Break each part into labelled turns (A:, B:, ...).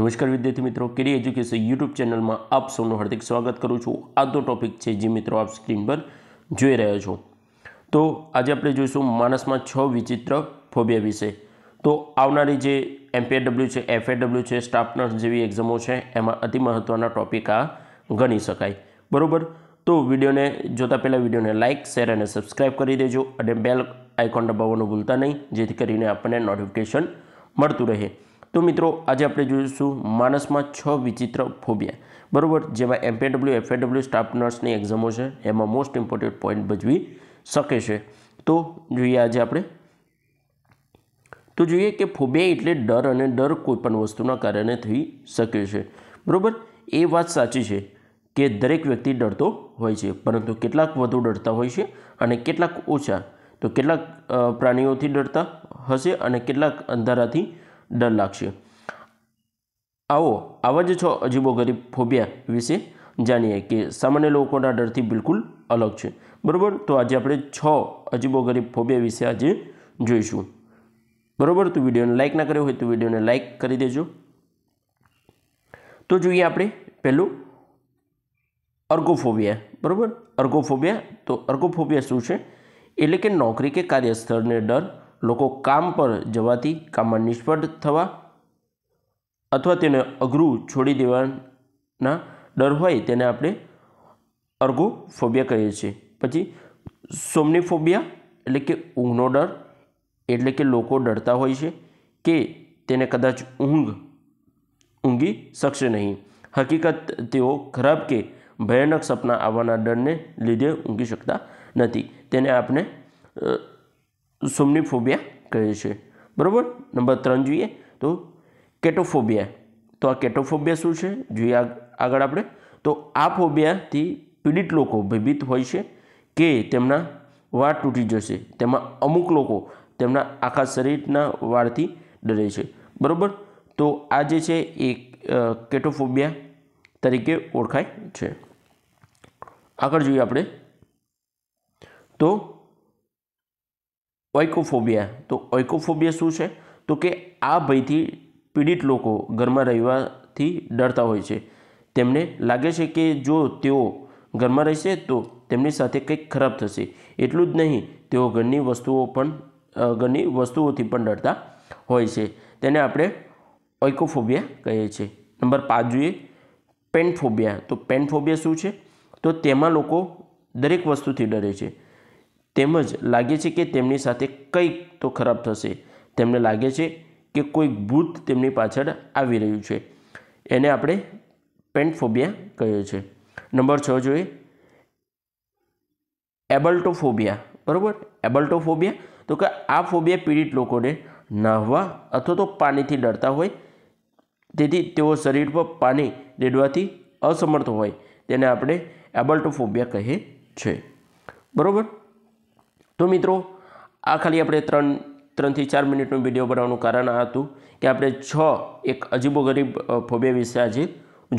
A: નમસ્કાર વિદ્યાર્થી મિત્રો કેડી એજ્યુકેશન યુટ્યુબ ચેનલમાં આપ સૌનું હાર્દિક સ્વાગત કરું છું આ તો ટોપિક છે જે મિત્રો આપ સ્ક્રીન પર જોઈ રહ્યા છો તો આજે આપણે જોઈશું માણસમાં છ વિચિત્ર ફોબિયા વિશે તો આવનારી જે એમપીએડબલ્યુ છે એફએડબલ્યુ છે સ્ટાફ નર્સ જેવી એક્ઝામો છે એમાં અતિ મહત્ત્વના ટોપિક આ ગણી શકાય બરાબર તો વિડીયોને જોતાં પહેલાં વિડીયોને લાઇક શેર અને સબસ્ક્રાઇબ કરી દેજો અને બેલ આઇકોન દબાવવાનું ભૂલતા નહીં જેથી કરીને આપણને નોટિફિકેશન મળતું રહે તો મિત્રો આજે આપણે જોઈશું માણસમાં છ વિચિત્ર ફોબિયા બરાબર જેમાં એમપીડબ્લ્યુ એફએડબ્લ્યુ સ્ટાફ નર્સની એક્ઝામો છે એમાં મોસ્ટ ઇમ્પોર્ટન્ટ પોઈન્ટ ભજવી શકે છે તો જોઈએ આજે આપણે તો જોઈએ કે ફોબિયા એટલે ડર અને ડર કોઈપણ વસ્તુના કારણે થઈ શકે છે બરાબર એ વાત સાચી છે કે દરેક વ્યક્તિ ડરતો હોય છે પરંતુ કેટલાક વધુ ડરતા હોય છે અને કેટલાક ઓછા તો કેટલાક પ્રાણીઓથી ડરતા હશે અને કેટલાક અંધારાથી ડર લાગશે આવો આવા જ છ અજીબો ગરીબ ફોબિયા વિશે જાણીએ કે સામાન્ય લોકોના ડરથી બિલકુલ અલગ છે બરાબર તો આજે આપણે છ અજીબો ગરીબ ફોબિયા વિશે આજે જોઈશું બરાબર તો વિડીયોને લાઇક ના કર્યો હોય તો વિડીયોને લાઇક કરી દેજો તો જોઈએ આપણે પહેલું અર્ગોફોબિયા બરાબર અર્ગોફોબિયા તો અર્ગોફોબિયા શું છે એટલે કે નોકરી કે કાર્યસ્થળને ડર લોકો કામ પર જવાથી કામમાં નિષ્ફળ થવા અથવા તેને અઘરું છોડી દેવાના ડર હોય તેને આપણે અર્ગોફોબિયા કહીએ છીએ પછી સોમનીફોબિયા એટલે કે ઊંઘનો ડર એટલે કે લોકો ડરતા હોય છે કે તેને કદાચ ઊંઘ ઊંઘી શકશે નહીં હકીકત તેઓ ખરાબ કે ભયાનક સપના આવવાના ડરને લીધે ઊંઘી શકતા નથી તેને આપણે સોમનીફોબિયા કહે છે બરાબર નંબર ત્રણ જોઈએ તો કેટોફોબિયા તો આ કેટોફોબિયા શું છે જોઈએ આગળ આપણે તો આ ફોબિયાથી પીડિત લોકો ભયભીત હોય છે કે તેમના વાળ તૂટી જશે તેમાં અમુક લોકો તેમના આખા શરીરના વાળથી ડરે છે બરાબર તો આ જે છે એ કેટોફોબિયા તરીકે ઓળખાય છે આગળ જોઈએ આપણે તો ઓઇકોફોબિયા તો ઓઇકોફોબિયા શું છે તો કે આ ભયથી પીડિત લોકો ઘરમાં રહેવાથી ડરતા હોય છે તેમને લાગે છે કે જો તેઓ ઘરમાં રહેશે તો તેમની સાથે કંઈક ખરાબ થશે એટલું જ નહીં તેઓ ઘરની વસ્તુઓ પણ ઘરની વસ્તુઓથી પણ ડરતા હોય છે તેને આપણે ઓઇકોફોબિયા કહીએ છીએ નંબર પાંચ જોઈએ પેનફોબિયા તો પેનફોબિયા શું છે તો તેમાં લોકો દરેક વસ્તુથી ડરે છે તેમજ લાગે છે કે તેમની સાથે કંઈક તો ખરાબ થશે તેમને લાગે છે કે કોઈ ભૂત તેમની પાછળ આવી રહ્યું છે એને આપણે પેન્ટફોબિયા કહીએ છીએ નંબર છ જોઈએ એબલ્ટોફોબિયા બરાબર એબલ્ટોફોબિયા તો કે આ ફોબિયા પીડિત લોકોને નાહવા અથવા તો પાણીથી ડરતા હોય તેથી તેઓ શરીર પર પાણી રેડવાથી અસમર્થ હોય તેને આપણે એબલ્ટોફોબિયા કહીએ છે બરાબર તો મિત્રો આ ખાલી આપણે ત્રણ ત્રણથી ચાર મિનિટનો વિડીયો બનાવવાનું કારણ આ હતું કે આપણે છ એક અજીબો ગરીબ ફોબિયા વિશે આજે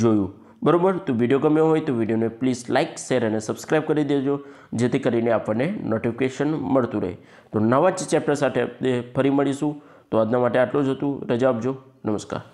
A: જોયું બરાબર તો વિડીયો ગમ્યો હોય તો વિડીયોને પ્લીઝ લાઇક શેર અને સબસ્ક્રાઈબ કરી દેજો જેથી કરીને આપણને નોટિફિકેશન મળતું રહે તો નવા જ ચેપ્ટર સાથે ફરી મળીશું તો આજના માટે આટલું જ હતું રજા આપજો નમસ્કાર